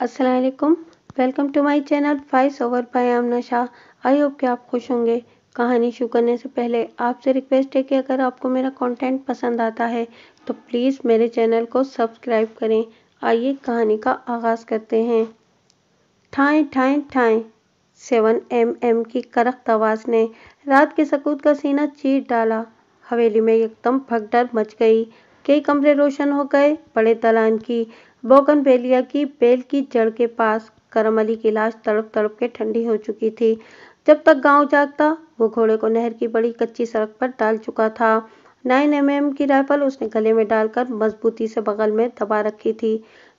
Aslam welcome to my channel voice over by Amna Shah I hope कि आप खुश होंगे कहानी शुरू करने से पहले आपसे रिक्वेस्ट है कि अगर आपको मेरा कंटेंट पसंद आता है तो प्लीज़ मेरे चैनल को सब्सक्राइब करें आइए कहानी का आगाज़ करते हैं ठाएँ ठाएँ ठाएँ सेवन एम एम की करख्त आवाज़ ने रात के सकूत का सीना चीर डाला हवेली में एकदम भगडर मच गई कई कमरे रोशन हो गए बड़े दलान की बोगन बेलिया की बेल की जड़ के पास करमली की लाश तड़प तड़प के ठंडी हो चुकी थी जब तक गांव जागता वो घोड़े को नहर की बड़ी कच्ची सड़क पर डाल चुका था नाइन एम की राइफल उसने गले में डालकर मजबूती से बगल में दबा रखी थी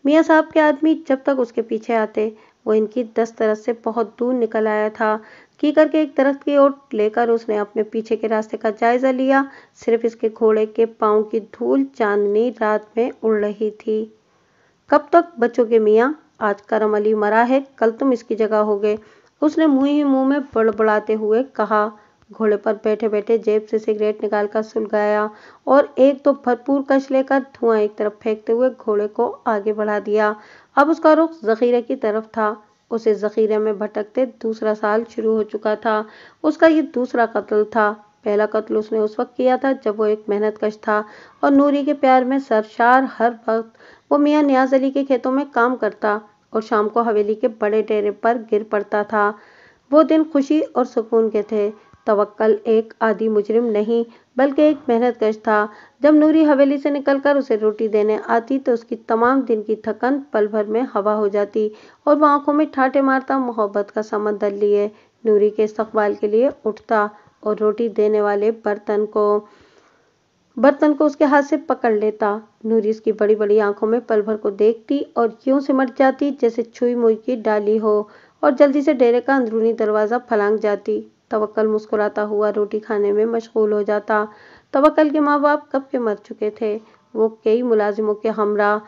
मियाँ साहब के आदमी जब तक उसके पीछे आते वो इनकी दस तरफ से बहुत दूर निकल आया था कीकर के एक तरफ की ओर लेकर उसने अपने पीछे के रास्ते का जायजा लिया सिर्फ इसके घोड़े के पाँव की धूल चांदनी रात में उड़ रही थी कब तक बच्चों के मियाँ आज करम अली मरा है कल तुम इसकी जगह हो गए उसने मुंह ही मुंह में बड़बड़ाते हुए कहा घोड़े पर बैठे बैठे जेब से सिगरेट निकालकर सुलगाया और एक तो भरपूर कश लेकर धुआं एक तरफ फेंकते हुए घोड़े को आगे बढ़ा दिया अब उसका रुख जखीरे की तरफ था उसे जखीरे में भटकते दूसरा साल शुरू हो चुका था उसका ये दूसरा कत्ल था पहला कत्ल उसने उस वक्त किया था जब वो एक मेहनत कश था और नूरी के प्यार में सरशार हर वक्त वो मियाँ न्याज अली के खेतों में काम करता और शाम को हवेली के बड़े डेरे पर गिर पड़ता था वो दिन खुशी और सुकून के थे तवक्कल एक आदि मुजरिम नहीं बल्कि एक मेहनत कश था जब नूरी हवेली से निकलकर उसे रोटी देने आती तो उसकी तमाम दिन की थकन पल भर में हवा हो जाती और वह आंखों में ठाटे मारता मोहब्बत का समंदर लिए नूरी के इस्तबाल के लिए उठता और रोटी देने वाले बर्तन को बर्तन को उसके हाथ से पकड़ लेता नूरी उसकी बड़ी बड़ी आंखों में पल भर को देखती और से सिमट जाती जैसे छुई मुई की डाली हो और जल्दी से डेरे का अंदरूनी दरवाज़ा फलांग जाती तवक्कल मुस्कुराता हुआ रोटी खाने में मशगूल हो जाता तवक्ल के माँ बाप कब के मर चुके थे वो कई मुलाजिमों के हमरा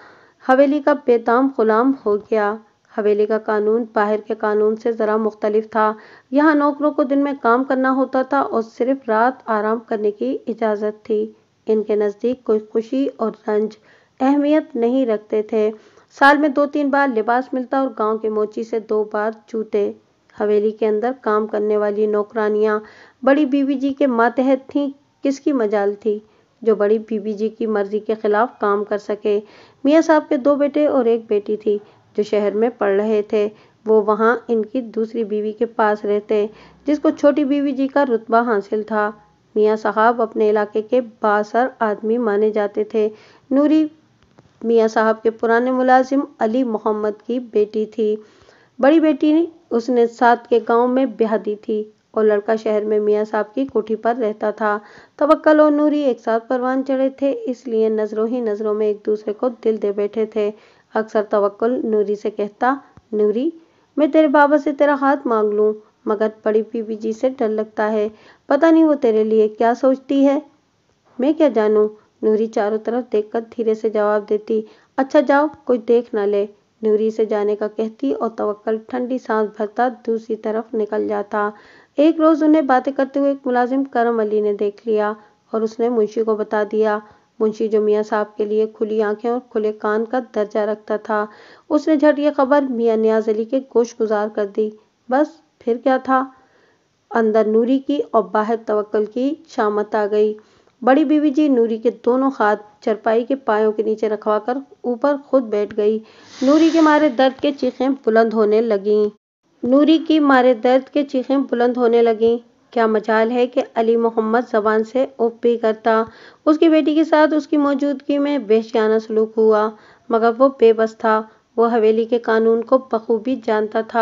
हवेली का बेदाम गुलाम हो गया हवेली का कानून बाहर के कानून से ज़रा मुख्तलिफ था यहाँ नौकरों को दिन में काम करना होता था और सिर्फ रात आराम करने की इजाज़त थी इनके नज़दीक कोई खुशी और रंज अहमियत नहीं रखते थे साल में दो तीन बार लिबास मिलता और गांव के मोची से दो बार जूते हवेली के अंदर काम करने वाली नौकरानियां बड़ी बीवी जी के मातहत थीं किसकी मजाल थी जो बड़ी बीवी जी की मर्जी के खिलाफ काम कर सके मियाँ साहब के दो बेटे और एक बेटी थी जो शहर में पढ़ रहे थे वो वहाँ इनकी दूसरी बीवी के पास रहते जिसको छोटी बीवी जी का रुतबा हासिल था मियाँ साहब अपने इलाके के बासर आदमी माने जाते थे नूरी मियाँ साहब के पुराने मुलाजिम अली मोहम्मद की बेटी थी बड़ी बेटी ने उसने साथ के गांव में ब्याह दी थी और लड़का शहर में मियाँ साहब की कोठी पर रहता था तवक्कल और नूरी एक साथ परवान चढ़े थे इसलिए नज़रों ही नज़रों में एक दूसरे को दिल दे बैठे थे अक्सर तवक्ल नूरी से कहता नूरी मैं तेरे बाबा से तेरा हाथ मांग लूँ मगर बड़ी बीबी जी से डर लगता है पता नहीं वो तेरे लिए क्या सोचती है मैं क्या जानू नूरी चारों तरफ देखकर धीरे से जवाब देती अच्छा जाओ कोई देख ना ले नूरी से जाने का कहती और तवक्ल ठंडी सांस भरता दूसरी तरफ निकल जाता एक रोज़ उन्हें बातें करते हुए एक मुलाजिम करम अली ने देख लिया और उसने मुंशी को बता दिया मुंशी जो मियाँ साहब के लिए खुली आंखें और खुले कान का दर्जा रखता था उसने झट ये खबर मियाँ न्याज अली के गोश गुजार कर दी बस फिर क्या था अंदर नूरी की और बाहर तवक्ल की शामत आ गई बड़ी बीवी जी नूरी के दोनों हाथ चरपाई के पायों के नीचे रखवाकर ऊपर खुद बैठ गई नूरी के मारे दर्द के चीखें बुलंद होने लगीं नूरी की मारे दर्द के चीखें बुलंद होने लगीं क्या मजाल है कि अली मोहम्मद जबान से उप भी करता उसकी बेटी के साथ उसकी मौजूदगी में बेशियाना सलूक हुआ मगर वो बेबस था वो हवेली के कानून को बखूबी जानता था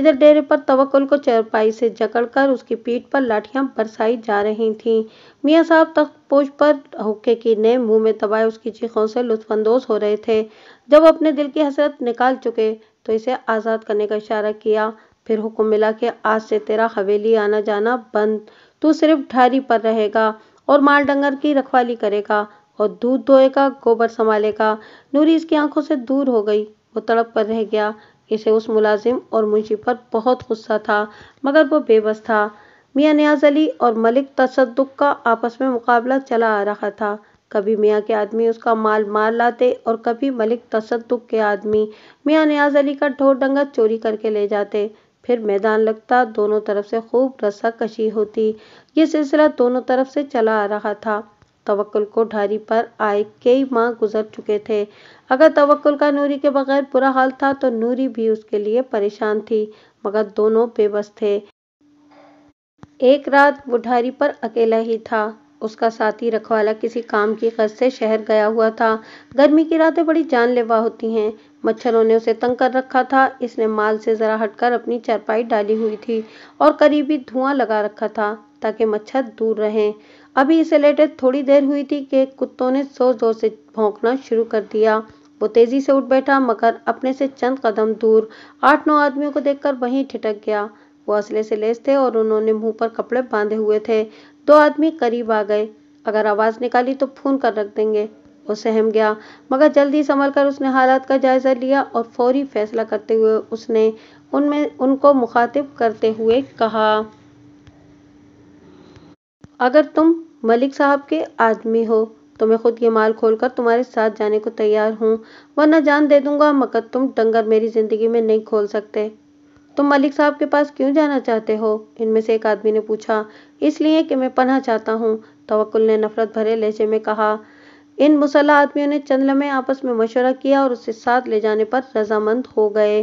इधर डेरे पर तवक्ल को चरपाई से जकड़कर उसकी पीठ पर लाठियां बरसाई जा रही थीं मियाँ साहब तख्त पोष पर हुक्के की नए मुंह में तबाए उसकी चीखों से लुत्फानंदोज हो रहे थे जब अपने दिल की हसरत निकाल चुके तो इसे आज़ाद करने का इशारा किया फिर हुक्म मिला कि आज से तेरा हवेली आना जाना बंद तू सिर्फ ढारी पर रहेगा और माल डंगर की रखवाली करेगा और दूध धोएगा गोबर संभालेगा नूरी इसकी आंखों से दूर हो गई वो तड़प कर रह गया इसे उस मुलाजिम और मुंशी पर बहुत गुस्सा था मगर वो बेबस था मियाँ न्याज अली और मलिक तसदुक का आपस में मुकाबला चला आ रहा था कभी मियाँ के आदमी उसका माल मार लाते और कभी मलिक तसदुक के आदमी मियाँ न्याज अली का ढोर डंगा चोरी करके ले जाते फिर मैदान लगता दोनों तरफ से खूब रस्सा कशी होती ये सिलसिला दोनों तरफ से चला आ रहा था तवक्ल को ढारी पर आए कई माह गुजर चुके थे अगर तवक्ल का नूरी के बगैर बुरा हाल था तो नूरी भी उसके लिए परेशान थी मगर दोनों बेबस थे एक रात वो ढारी पर अकेला ही था उसका साथी रखवाला किसी काम की गर्ज से शहर गया हुआ था गर्मी की रातें बड़ी जानलेवा होती हैं मच्छरों ने उसे तंग कर रखा था इसने माल से ज़रा हटकर अपनी चारपाई डाली हुई थी और करीबी धुआं लगा रखा था ताकि मच्छर दूर रहें अभी इसे लेटे थोड़ी देर हुई थी कि कुत्तों ने जोर जोर से भौंकना शुरू कर दिया वो तेजी से उठ बैठा मगर अपने से चंद कदम दूर आठ नौ आदमियों को देखकर वहीं ठिटक गया वो असले से लेस थे और उन्होंने मुंह पर कपड़े बांधे हुए थे दो आदमी करीब आ गए अगर आवाज निकाली तो फोन कर रख देंगे वो सहम गया मगर जल्दी संभल कर उसने हालात का जायजा लिया और फौरी फैसला करते हुए उसने उनमें उनको मुखातिब करते हुए कहा अगर तुम मलिक साहब के आदमी हो तो मैं खुद ये माल खोलकर तुम्हारे साथ जाने को तैयार हूँ वरना जान दे दूंगा मगर तुम डंगर मेरी जिंदगी में नहीं खोल सकते तुम मलिक साहब के पास क्यों जाना चाहते हो इनमें से एक आदमी ने पूछा इसलिए कि मैं पनाह चाहता हूँ तवक्ल ने नफरत भरे लहजे में कहा इन मुसल्ह आदमियों ने चंद लम्हे आपस में मशवरा किया और उसे साथ ले जाने पर रजामंद हो गए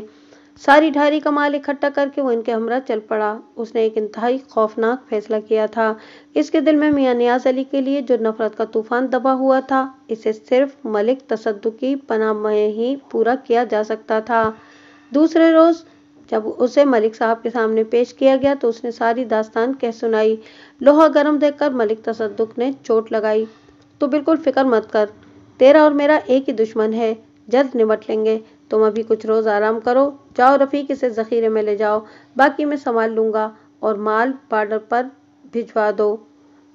सारी ढारी का माल इकट्ठा करके वो इनके हमरा चल पड़ा उसने एक इंतहाई खौफनाक फैसला किया था इसके दिल में मियाँ नियाज अली के लिए जो नफरत का तूफान दबा हुआ था इसे सिर्फ मलिक तसदुकी पना में ही पूरा किया जा सकता था दूसरे रोज़ जब उसे मलिक साहब के सामने पेश किया गया तो उसने सारी दास्तान कह सुनाई लोहा गर्म देखकर मलिक तसदुक ने चोट लगाई तो बिल्कुल फिक्र मत कर तेरा और मेरा एक ही दुश्मन है जल्द निमट लेंगे तुम अभी कुछ रोज़ आराम करो जाओ रफ़ीक इसे ज़ख़ीरे में ले जाओ बाकी मैं संभाल लूंगा और माल पार्डर पर भिजवा दो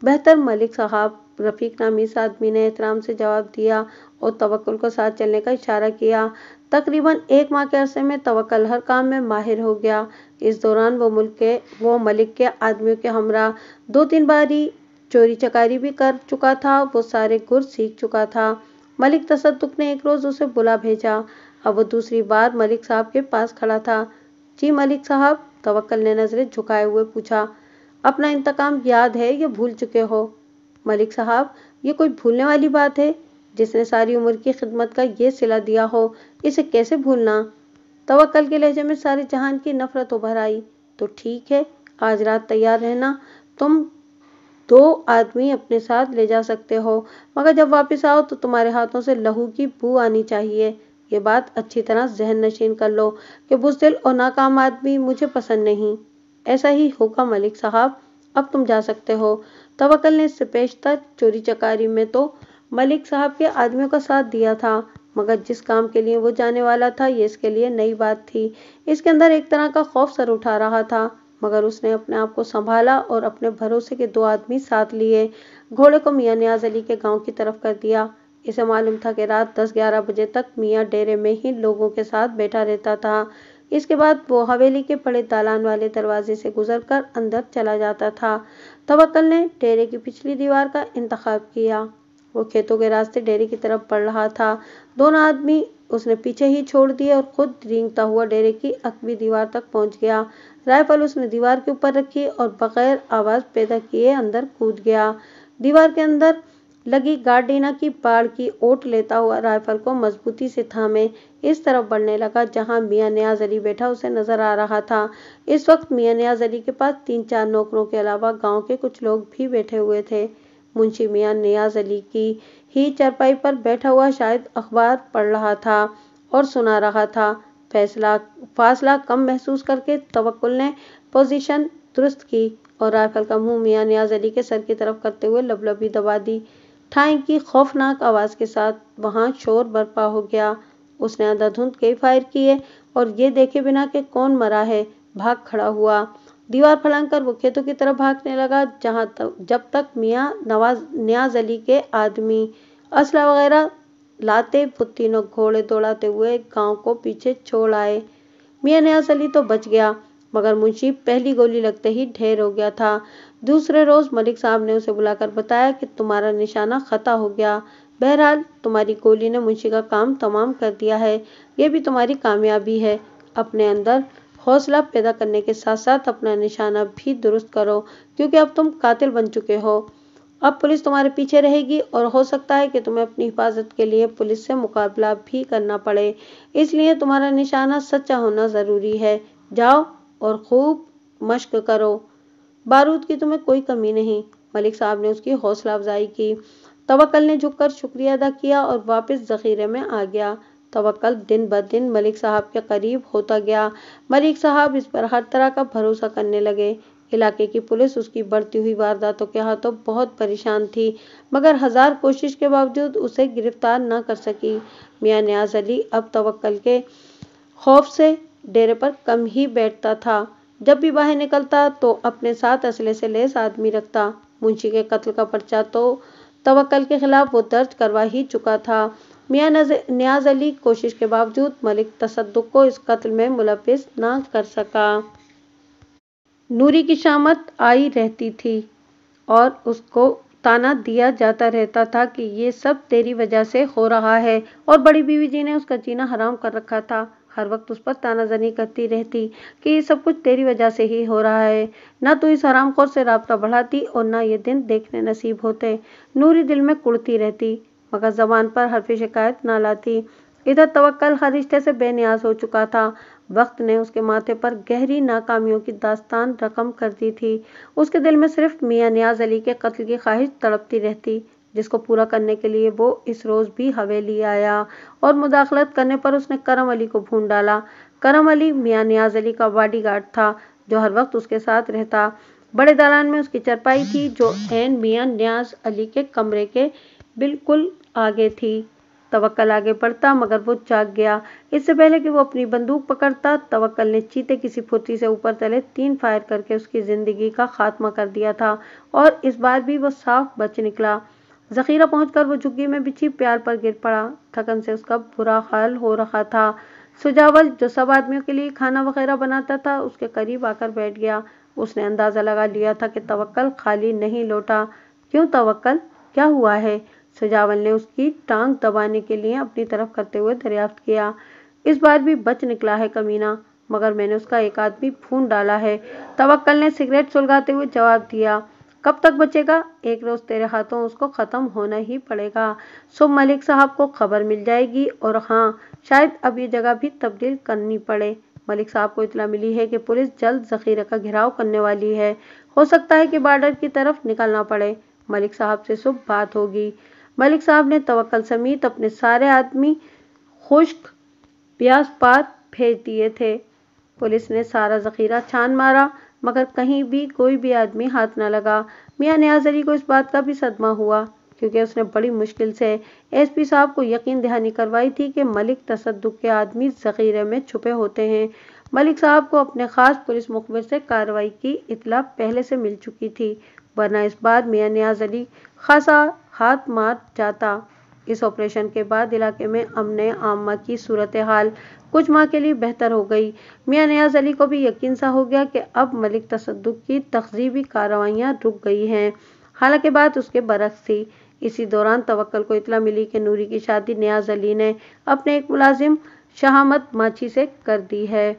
बेहतर मलिक साहब रफ़ीक नाम इस आदमी ने एहतराम से जवाब दिया और तवक्ल को साथ चलने का इशारा किया तकरीबन एक माह के अरसे में तवक्ल हर काम में माहिर हो गया इस दौरान वो मुल्क के वो मलिक के आदमियों के हमरा दो तीन बारी चोरी चकारी भी कर चुका था वो सारे गुर सीख चुका था मलिक तसदुक ने एक रोज़ उसे बुला भेजा अब वो दूसरी बार मलिक साहब के पास खड़ा था जी मलिक साहब तवक्ल ने नजरें झुकाए हुए पूछा अपना इंतकाम याद है या भूल चुके हो मलिक साहब ये कोई भूलने वाली बात है जिसने सारी उम्र की खिदमत का ये सिला दिया हो इसे कैसे भूलना तवक्ल के लहजे में सारे जहान की नफरत उभर आई तो ठीक है आज रात तैयार रहना तुम दो आदमी अपने साथ ले जा सकते हो मगर जब वापस आओ तो तुम्हारे हाथों से लहू की बू आनी चाहिए ये बात अच्छी तरह जहन नशीन कर लो कि बुजदिल और नाकाम आदमी मुझे पसंद नहीं ऐसा ही होगा मलिक साहब अब तुम जा सकते हो तवक्ल ने इससे पेशतर चोरी चकारी में तो मलिक साहब के आदमियों का साथ दिया था मगर जिस काम के लिए वो जाने वाला था ये इसके लिए नई बात थी इसके अंदर एक तरह का खौफ सर उठा रहा था मगर उसने अपने आप को संभाला और अपने भरोसे के दो आदमी साथ लिए घोड़े को मियाँ न्याज अली के गांव की तरफ कर दिया इसे मालूम था कि रात दस ग्यारह बजे तक मियाँ डेरे में ही लोगों के साथ बैठा रहता था इसके बाद वो हवेली के बड़े दालान वाले दरवाजे से गुजरकर अंदर चला जाता था तवक्ल ने डेरे की पिछली दीवार का इंतखब किया वो खेतों के रास्ते डेरे की तरफ बढ़ रहा था दोनों आदमी उसने पीछे ही छोड़ दिए और खुद रींगता हुआ डेरे की अकबी दीवार तक पहुंच गया राइफल उसने दीवार के ऊपर रखी और बगैर आवाज पैदा किए अंदर कूद गया दीवार के अंदर लगी गार्डेना की पाड़ की ओट लेता हुआ राइफल को मजबूती से थामे इस तरफ बढ़ने लगा जहां मियाँ न्याज अली बैठा उसे नजर आ रहा था इस वक्त मियाँ न्याज अली के पास तीन चार नौकरों के अलावा गांव के कुछ लोग भी बैठे हुए थे मुंशी मियाँ न्याज अली की ही चरपाई पर बैठा हुआ शायद अखबार पढ़ रहा था और सुना रहा था फैसला फासला कम महसूस करके तवक्ल ने पोजिशन दुरुस्त की और राइफल का मुंह मियाँ न्याज अली के सर की तरफ करते हुए लबलबी दबा दी ठाई की खौफनाक आवाज़ के साथ वहां शोर बरपा हो गया उसने अंधाधुंध कई फायर किए और ये देखे बिना कि कौन मरा है भाग खड़ा हुआ दीवार फलांग कर वो खेतों की तरफ भागने लगा जहां तक जब तक मियाँ नवाज न्याज अली के आदमी असला वगैरह लाते तीनों घोड़े दौड़ाते हुए गांव को पीछे छोड़ आए मियाँ न्याज अली तो बच गया मगर मुंशी पहली गोली लगते ही ढेर हो गया था दूसरे रोज मलिक साहब ने उसे बुलाकर बताया कि तुम्हारा निशाना खता हो गया बहरहाल तुम्हारी गोली ने मुंशी का काम तमाम कर दिया है ये भी तुम्हारी कामयाबी है अपने अंदर हौसला पैदा करने के साथ साथ अपना निशाना भी दुरुस्त करो क्योंकि अब तुम कातिल बन चुके हो अब पुलिस तुम्हारे पीछे रहेगी और हो सकता है कि तुम्हें अपनी हिफाजत के लिए पुलिस से मुकाबला भी करना पड़े इसलिए तुम्हारा निशाना सच्चा होना ज़रूरी है जाओ और खूब मश्क करो बारूद की तुम्हें कोई कमी नहीं मलिक साहब ने उसकी हौसला अफजाई की तवक्ल ने झुककर शुक्रिया अदा किया और वापस जखीरे में आ गया तवक्ल दिन ब दिन मलिक साहब के करीब होता गया मलिक साहब इस पर हर तरह का भरोसा करने लगे इलाके की पुलिस उसकी बढ़ती हुई वारदातों के हाथों तो बहुत परेशान थी मगर हजार कोशिश के बावजूद उसे गिरफ्तार न कर सकी मियाँ न्याज अली अब तवक्ल के खौफ से डेरे पर कम ही बैठता था जब भी बाहर निकलता तो अपने साथ असले से लेस आदमी रखता मुंशी के कत्ल का पर्चा तो तवक्ल के खिलाफ वो दर्ज करवा ही चुका था मियाँ न्याज अली कोशिश के बावजूद मलिक तसदुक को इस कत्ल में मुलविस ना कर सका नूरी की शामत आई रहती थी और उसको ताना दिया जाता रहता था कि ये सब तेरी वजह से हो रहा है और बड़ी बीवी जी ने उसका जीना हराम कर रखा था हर वक्त उस पर तानाजनी करती रहती कि ये सब कुछ तेरी वजह से ही हो रहा है ना तो इस हरामखोर से रबता बढ़ाती और ना ये दिन देखने नसीब होते नूरी दिल में कुड़ती रहती मगर जबान पर हरफ शिकायत ना लाती इधर तवक्ल हर रिश्ते से बेनियाज हो चुका था वक्त ने उसके माथे पर गहरी नाकामियों की दास्तान रकम कर दी थी उसके दिल में सिर्फ मियाँ न्याज अली के कत्ल की ख्वाहिश तड़पती रहती जिसको पूरा करने के लिए वो इस रोज़ भी हवेली आया और मुदाखलत करने पर उसने करम अली को भून डाला करम अली मियाँ नियाज अली का बॉडी गार्ड था जो हर वक्त उसके साथ रहता बड़े दालान में उसकी चरपाई थी जो एन मियाँ न्याज अली के कमरे के बिल्कुल आगे थी तवक्ल आगे बढ़ता मगर वो जाग गया इससे पहले कि वो अपनी बंदूक पकड़ता तवक्कल ने चीते किसी फुर्ती से ऊपर तले तीन फायर करके उसकी ज़िंदगी का खात्मा कर दिया था और इस बार भी वो साफ बच निकला जखीरा पहुंचकर वो झुग्गी में बिछी प्यार पर गिर पड़ा थकन से उसका बुरा हाल हो रहा था सुजावल जो सब आदमियों के लिए खाना वगैरह बनाता था उसके करीब आकर बैठ गया उसने अंदाज़ा लगा लिया था कि तवक्कल खाली नहीं लौटा क्यों तवक्कल क्या हुआ है सुजावल ने उसकी टांग दबाने के लिए अपनी तरफ करते हुए दरियाफ्त किया इस बार भी बच निकला है कमीना मगर मैंने उसका एक आदमी फून डाला है तवक्कल ने सिगरेट सुलगाते हुए जवाब दिया कब तक बचेगा एक रोज़ तेरे हाथों उसको ख़त्म होना ही पड़ेगा सो मलिक साहब को खबर मिल जाएगी और हाँ शायद अब ये जगह भी तब्दील करनी पड़े मलिक साहब को इतला मिली है कि पुलिस जल्द जखीरे का घेराव करने वाली है हो सकता है कि बॉर्डर की तरफ निकलना पड़े मलिक साहब से सुबह बात होगी मलिक साहब ने तवक्ल समेत अपने सारे आदमी खुश्क प्यास पार भेज दिए थे पुलिस ने सारा जखीरा छान मारा मगर कहीं भी कोई भी आदमी हाथ ना लगा मियाँ न्याज अली को इस बात का भी सदमा हुआ क्योंकि उसने बड़ी मुश्किल से एसपी साहब को यकीन दहानी करवाई थी कि मलिक तसदुक के आदमी जखीरे में छुपे होते हैं मलिक साहब को अपने खास पुलिस मुखबिर से कार्रवाई की इतला पहले से मिल चुकी थी वरना इस बार मियाँ न्याज अली खासा हाथ मार जाता इस ऑपरेशन के बाद इलाके में अमन आमा की सूरत हाल कुछ माह के लिए बेहतर हो गई मियाँ नियाज अली को भी यकीन सा हो गया कि अब मलिक तसदुक की तकजीबी कार्रवाइयाँ रुक गई हैं हालांकि बात उसके बरक्स थी इसी दौरान तवक्ल को इतला मिली कि नूरी की शादी नियाज अली ने अपने एक मुलाजिम शहामत माछी से कर दी है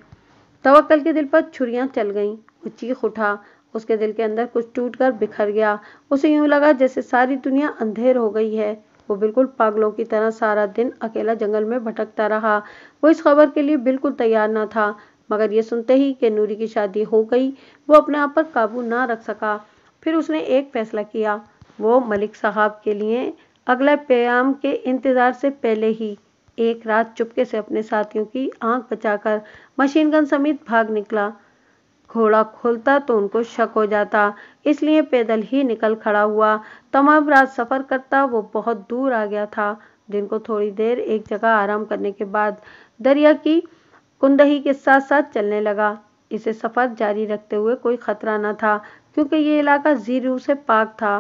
तवक्ल के दिल पर छुरियाँ चल गईं वो चीख उठा उसके दिल के अंदर कुछ टूट कर बिखर गया उसे यूं लगा जैसे सारी दुनिया अंधेर हो गई है वो बिल्कुल पागलों की तरह सारा दिन अकेला जंगल में भटकता रहा वो इस खबर के लिए बिल्कुल तैयार ना था मगर ये सुनते ही कि नूरी की शादी हो गई वो अपने आप पर काबू ना रख सका फिर उसने एक फैसला किया वो मलिक साहब के लिए अगला प्याम के इंतज़ार से पहले ही एक रात चुपके से अपने साथियों की आंख बचाकर मशीन गन समेत भाग निकला घोड़ा खोलता तो उनको शक हो जाता इसलिए पैदल ही निकल खड़ा हुआ तमाम रात सफ़र करता वो बहुत दूर आ गया था दिन को थोड़ी देर एक जगह आराम करने के बाद दरिया की कुंदही के साथ साथ चलने लगा इसे सफ़र जारी रखते हुए कोई ख़तरा न था क्योंकि ये इलाका जीरो से पाक था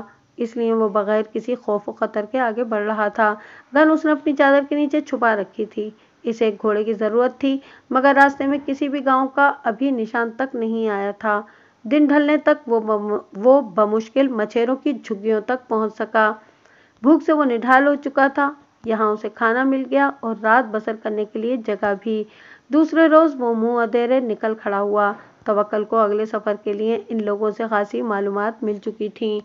इसलिए वो बगैर किसी खौफ व खतर के आगे बढ़ रहा था गन उसने अपनी चादर के नीचे छुपा रखी थी इसे एक घोड़े की ज़रूरत थी मगर रास्ते में किसी भी गांव का अभी निशान तक नहीं आया था दिन ढलने तक वो बम, वो बमुश्किल मछेरों की झुग्गियों तक पहुंच सका भूख से वो निढाल हो चुका था यहाँ उसे खाना मिल गया और रात बसर करने के लिए जगह भी दूसरे रोज़ वो मुंह अधेरे निकल खड़ा हुआ तवक्ल को अगले सफ़र के लिए इन लोगों से खासी मालूम मिल चुकी थी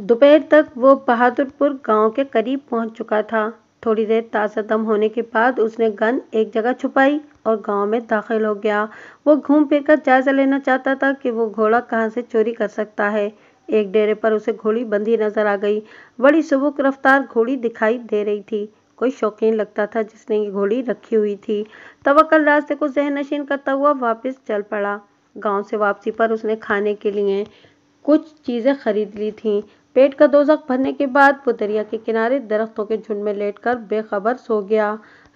दोपहर तक वो बहादुरपुर गांव के करीब पहुंच चुका था थोड़ी देर ताज़ा होने के बाद उसने गन एक जगह छुपाई और गांव में दाखिल हो गया वो घूम फिर कर जायज़ा लेना चाहता था कि वो घोड़ा कहाँ से चोरी कर सकता है एक डेरे पर उसे घोड़ी बंधी नजर आ गई बड़ी सबुक रफ्तार घोड़ी दिखाई दे रही थी कोई शौकीन लगता था जिसने ये घोड़ी रखी हुई थी तवक्कल रास्ते को जहन नशीन करता हुआ वापस चल पड़ा गांव से वापसी पर उसने खाने के लिए कुछ चीज़ें खरीद ली थीं पेट का दोजक भरने के बाद वो दरिया के किनारे दरख्तों के झुंड में लेटकर बेखबर सो गया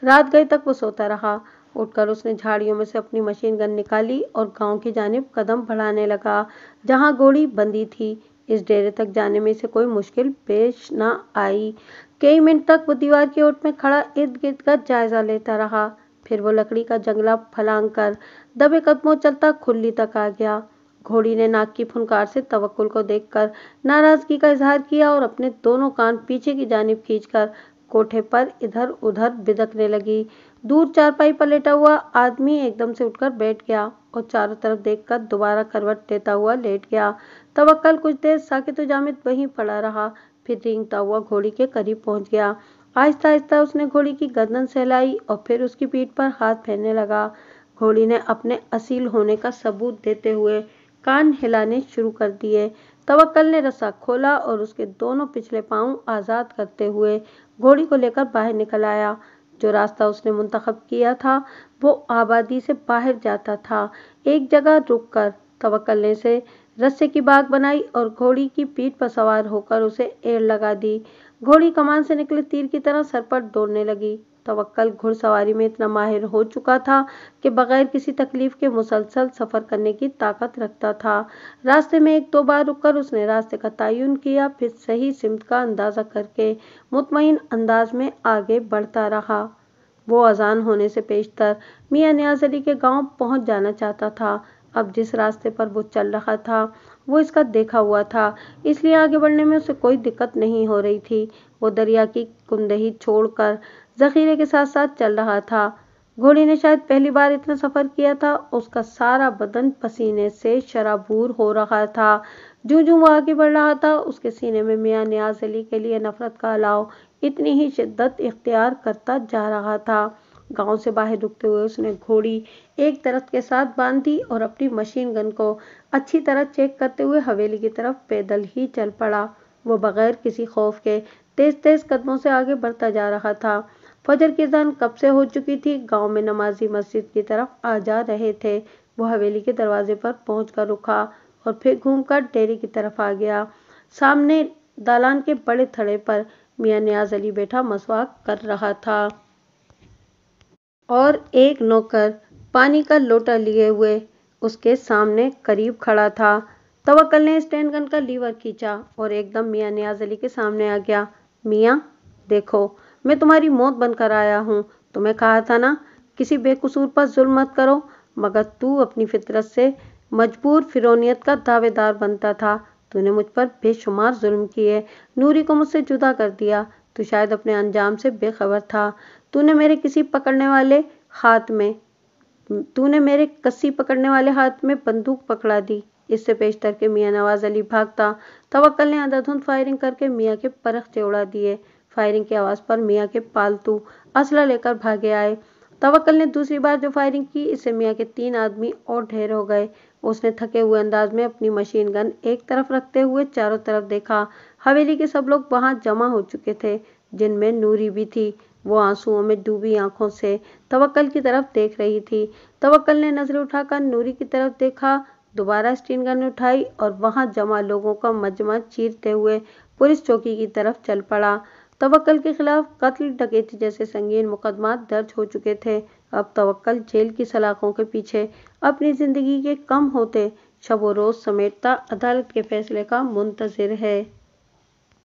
रात गए तक वो सोता रहा उठकर उसने झाड़ियों में से अपनी मशीन गन निकाली और गांव की जानब कदम बढ़ाने लगा जहां गोली बंदी थी इस डेरे तक जाने में से कोई मुश्किल पेश न आई कई मिनट तक वो दीवार की ओट में खड़ा इर्द गिर्द का जायजा लेता रहा फिर वो लकड़ी का जंगला फलांग कर दबे कदमों चलता खुली तक आ गया घोड़ी ने नाक की फुनकार से तवक्कुल को देखकर नाराजगी का इजहार किया और अपने दोनों कान पीछे की जानब खींचकर कोठे पर इधर उधर बिदकने लगी दूर चारपाई पर लेटा हुआ आदमी एकदम से उठकर बैठ गया और चारों तरफ देखकर दोबारा करवट लेता हुआ लेट गया तवक्कल कुछ देर साकित जामित वहीं पड़ा रहा फिर रिंगता हुआ घोड़ी के करीब पहुंच गया आहिस्ता आहिस्ता उसने घोड़ी की गर्दन सहलाई और फिर उसकी पीठ पर हाथ फेरने लगा घोड़ी ने अपने असील होने का सबूत देते हुए कान हिलाने शुरू कर दिए तवक्कल ने रस्सा खोला और उसके दोनों पिछले पांव आज़ाद करते हुए घोड़ी को लेकर बाहर निकल आया जो रास्ता उसने मुंतखब किया था वो आबादी से बाहर जाता था एक जगह रुक कर तवक्कल ने से रस्से की बाग बनाई और घोड़ी की पीठ पर सवार होकर उसे एड़ लगा दी घोड़ी कमान से निकले तीर की तरह सर पर दौड़ने लगी तवक्ल घुड़सवारी में इतना माहिर हो चुका था कि बगैर किसी तकलीफ के मुसलसल सफ़र करने की ताकत रखता था रास्ते में एक दो बार रुककर उसने रास्ते का तयन किया फिर सही सिमत का अंदाज़ा करके मुतमिन अंदाज में आगे बढ़ता रहा वो अजान होने से पेशतर मियाँ न्याज अली के गाँव पहुँच जाना चाहता था अब जिस रास्ते पर वो चल रहा था वो इसका देखा हुआ था इसलिए आगे बढ़ने में उसे कोई दिक्कत नहीं हो रही थी वो दरिया की कुंदही छोड़कर जखीरे के साथ साथ चल रहा था घोड़ी ने शायद पहली बार इतना सफ़र किया था उसका सारा बदन पसीने से शराबूर हो रहा था जो जो वो आगे बढ़ रहा था उसके सीने में मियाँ न्याज अली के लिए नफ़रत का अलाव इतनी ही शिद्दत इख्तियार करता जा रहा था गांव से बाहर रुकते हुए उसने घोड़ी एक तरफ के साथ बांध दी और अपनी मशीन गन को अच्छी तरह चेक करते हुए हवेली की तरफ पैदल ही चल पड़ा वो बगैर किसी खौफ के तेज तेज कदमों से आगे बढ़ता जा रहा था फजर की जान कब से हो चुकी थी गांव में नमाजी मस्जिद की तरफ आ जा रहे थे वो हवेली के दरवाजे पर पहुँच कर रुका और फिर घूमकर डेरी की तरफ आ गया सामने दालान के बड़े थड़े पर मियाँ न्याज अली बैठा मसवाक कर रहा था और एक नौकर पानी का लोटा लिए हुए उसके सामने करीब खड़ा था तवक्कल ने स्टैंड गन का लीवर खींचा और एकदम मियाँ न्याज अली के सामने आ गया मियाँ देखो मैं तुम्हारी मौत बनकर आया हूँ तुम्हें कहा था ना किसी बेकसूर पर जुल्म मत करो मगर तू अपनी फितरत से मजबूर फिरौनीत का दावेदार बनता था तूने मुझ पर बेशुमार जुल्म किए नूरी को मुझसे जुदा कर दिया तू शायद अपने अंजाम से बेखबर था तूने मेरे किसी पकड़ने वाले हाथ में तूने मेरे कसी पकड़ने वाले हाथ में बंदूक पकड़ा दी इससे पेशतर के मियाँ नवाज अली भागता तवक्ल ने अंधाधुंध फायरिंग करके मियाँ के परख परखचे उड़ा दिए फायरिंग की आवाज़ पर मियाँ के पालतू असला लेकर भागे आए तवक्ल ने दूसरी बार जो फायरिंग की इससे मियाँ के तीन आदमी और ढेर हो गए उसने थके हुए अंदाज में अपनी मशीन गन एक तरफ रखते हुए चारों तरफ देखा हवेली के सब लोग वहाँ जमा हो चुके थे जिनमें नूरी भी थी वो आंसुओं में डूबी आंखों से तवक्ल की तरफ देख रही थी तवक्ल ने नजर उठाकर नूरी की तरफ देखा दोबारा स्टीन गन उठाई और वहां जमा लोगों का मजमा चीरते हुए पुलिस चौकी की तरफ चल पड़ा तवक्ल के खिलाफ कत्ल डकैती जैसे संगीन मुकदमात दर्ज हो चुके थे अब तवक्ल जेल की सलाखों के पीछे अपनी ज़िंदगी के कम होते शबो रोज़ समेटता अदालत के फैसले का मुंतज़र है